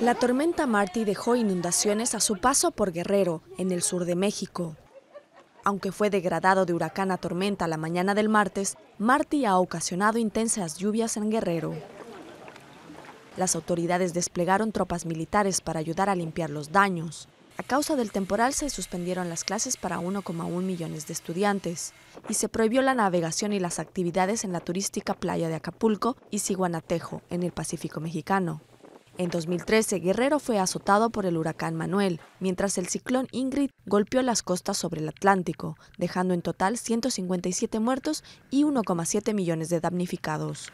La tormenta Marty dejó inundaciones a su paso por Guerrero, en el sur de México. Aunque fue degradado de huracán a tormenta la mañana del martes, Marty ha ocasionado intensas lluvias en Guerrero. Las autoridades desplegaron tropas militares para ayudar a limpiar los daños. A causa del temporal se suspendieron las clases para 1,1 millones de estudiantes y se prohibió la navegación y las actividades en la turística playa de Acapulco y Siguanatejo, en el Pacífico mexicano. En 2013, Guerrero fue azotado por el huracán Manuel, mientras el ciclón Ingrid golpeó las costas sobre el Atlántico, dejando en total 157 muertos y 1,7 millones de damnificados.